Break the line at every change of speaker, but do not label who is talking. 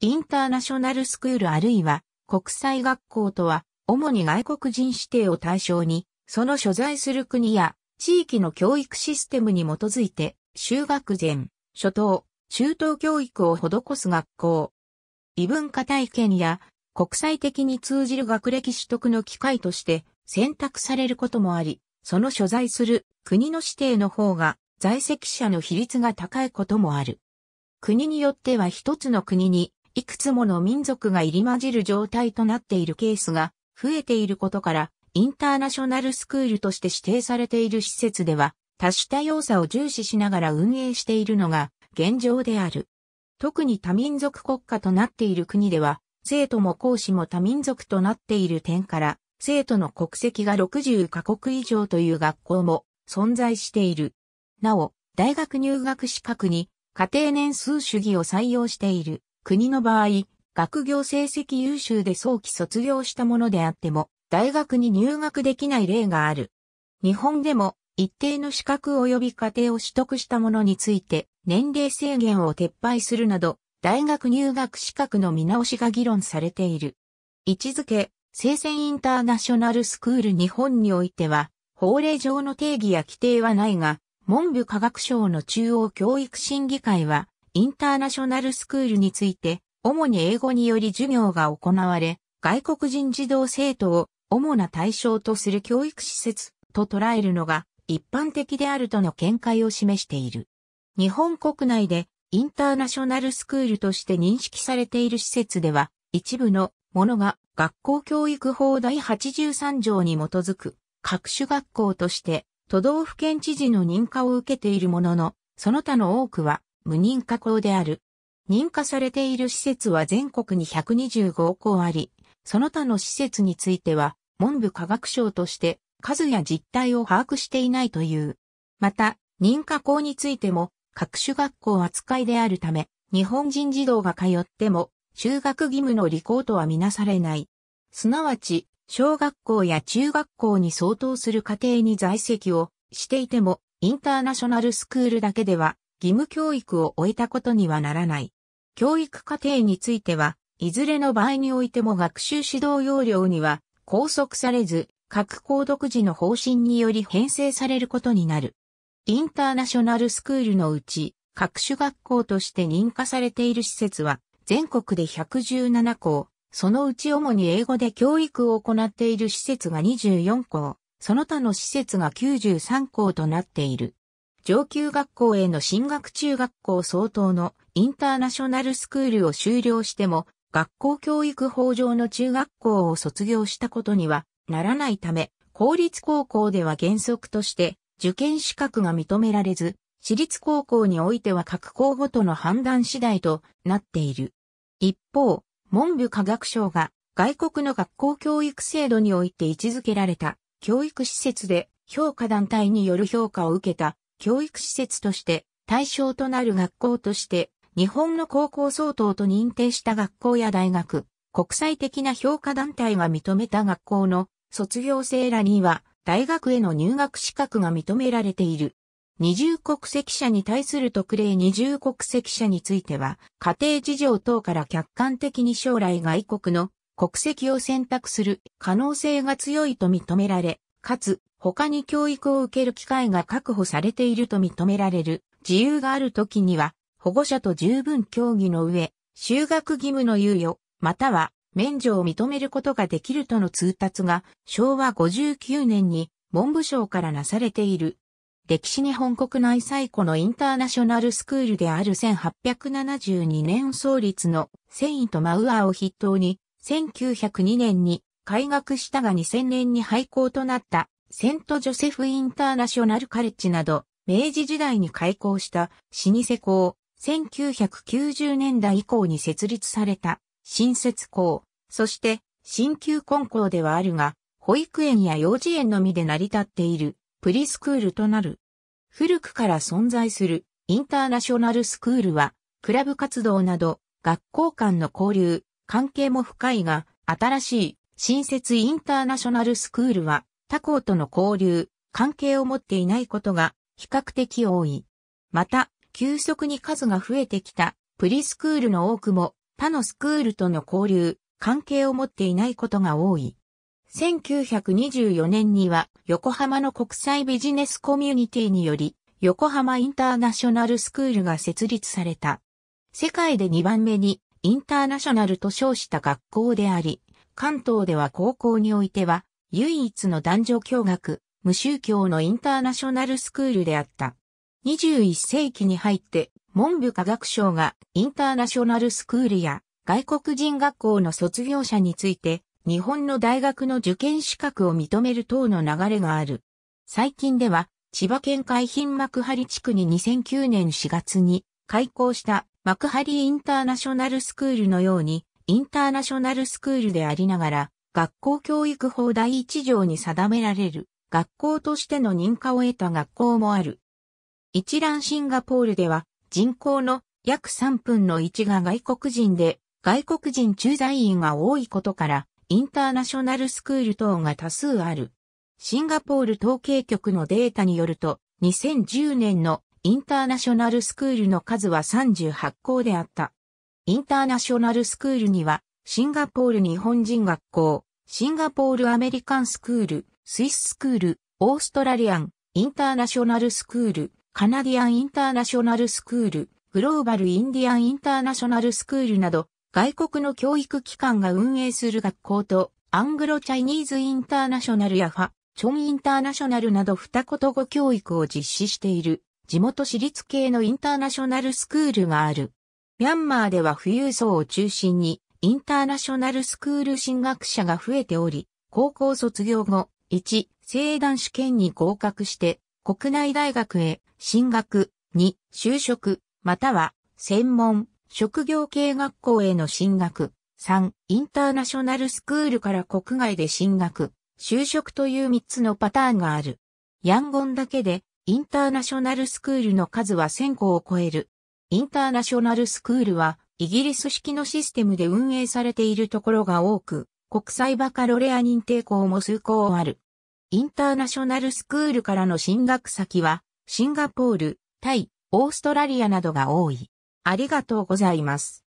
インターナショナルスクールあるいは国際学校とは、主に外国人指定を対象に、その所在する国や地域の教育システムに基づいて、修学前、初等、中等教育を施す学校。異文化体験や国際的に通じる学歴取得の機会として選択されることもあり、その所在する国の指定の方が在籍者の比率が高いこともある。国によっては一つの国にいくつもの民族が入り混じる状態となっているケースが増えていることから、インターナショナルスクールとして指定されている施設では、多種多様さを重視しながら運営しているのが現状である。特に多民族国家となっている国では、生徒も講師も多民族となっている点から、生徒の国籍が60カ国以上という学校も存在している。なお、大学入学資格に家庭年数主義を採用している。国の場合、学業成績優秀で早期卒業したものであっても、大学に入学できない例がある。日本でも、一定の資格及び家庭を取得したものについて、年齢制限を撤廃するなど、大学入学資格の見直しが議論されている。位置づけ、聖戦インターナショナルスクール日本においては、法令上の定義や規定はないが、文部科学省の中央教育審議会は、インターナショナルスクールについて、主に英語により授業が行われ、外国人児童生徒を主な対象とする教育施設と捉えるのが一般的であるとの見解を示している。日本国内でインターナショナルスクールとして認識されている施設では、一部のものが学校教育法第83条に基づく各種学校として都道府県知事の認可を受けているものの、その他の多くは無認可校である。認可されている施設は全国に125校あり、その他の施設については、文部科学省として数や実態を把握していないという。また、認可校についても、各種学校扱いであるため、日本人児童が通っても、就学義務の履行とはみなされない。すなわち、小学校や中学校に相当する家庭に在籍をしていても、インターナショナルスクールだけでは義務教育を終えたことにはならない。教育課程については、いずれの場合においても学習指導要領には拘束されず、各校独自の方針により編成されることになる。インターナショナルスクールのうち、各種学校として認可されている施設は、全国で117校、そのうち主に英語で教育を行っている施設が24校、その他の施設が93校となっている。上級学校への進学中学校相当のインターナショナルスクールを修了しても、学校教育法上の中学校を卒業したことにはならないため、公立高校では原則として受験資格が認められず、私立高校においては各校ごとの判断次第となっている。一方、文部科学省が外国の学校教育制度において位置づけられた教育施設で評価団体による評価を受けた教育施設として対象となる学校として日本の高校相当と認定した学校や大学、国際的な評価団体が認めた学校の卒業生らには大学への入学資格が認められている。二重国籍者に対する特例二重国籍者については、家庭事情等から客観的に将来外国の国籍を選択する可能性が強いと認められ、かつ他に教育を受ける機会が確保されていると認められる自由があるときには、保護者と十分協議の上、就学義務の猶予、または免除を認めることができるとの通達が昭和59年に文部省からなされている。歴史日本国内最古のインターナショナルスクールである1872年創立のセイント・マウアーを筆頭に1902年に開学したが2000年に廃校となったセント・ジョセフ・インターナショナル・カレッジなど、明治時代に開校した老舗校、1990年代以降に設立された新設校、そして新旧根校ではあるが、保育園や幼稚園のみで成り立っているプリスクールとなる。古くから存在するインターナショナルスクールは、クラブ活動など学校間の交流、関係も深いが、新しい新設インターナショナルスクールは、他校との交流、関係を持っていないことが比較的多い。また、急速に数が増えてきたプリスクールの多くも他のスクールとの交流、関係を持っていないことが多い。1924年には横浜の国際ビジネスコミュニティにより横浜インターナショナルスクールが設立された。世界で2番目にインターナショナルと称した学校であり、関東では高校においては唯一の男女共学、無宗教のインターナショナルスクールであった。21世紀に入って文部科学省がインターナショナルスクールや外国人学校の卒業者について日本の大学の受験資格を認める等の流れがある。最近では千葉県海浜幕張地区に2009年4月に開校した幕張インターナショナルスクールのようにインターナショナルスクールでありながら学校教育法第1条に定められる学校としての認可を得た学校もある。一覧シンガポールでは人口の約3分の1が外国人で外国人駐在員が多いことからインターナショナルスクール等が多数ある。シンガポール統計局のデータによると2010年のインターナショナルスクールの数は38校であった。インターナショナルスクールにはシンガポール日本人学校、シンガポールアメリカンスクール、スイススクール、オーストラリアン、インターナショナルスクール、カナディアンインターナショナルスクール、グローバルインディアンインターナショナルスクールなど、外国の教育機関が運営する学校と、アングロチャイニーズインターナショナルやファ、チョンインターナショナルなど二言語教育を実施している地元私立系のインターナショナルスクールがある。ミャンマーでは富裕層を中心にインターナショナルスクール進学者が増えており、高校卒業後、1、聖団試験に合格して、国内大学へ進学、2、就職、または、専門、職業系学校への進学、3、インターナショナルスクールから国外で進学、就職という3つのパターンがある。ヤンゴンだけで、インターナショナルスクールの数は1000個を超える。インターナショナルスクールは、イギリス式のシステムで運営されているところが多く、国際バカロレア認定校も数校ある。インターナショナルスクールからの進学先は、シンガポール、タイ、オーストラリアなどが多い。ありがとうございます。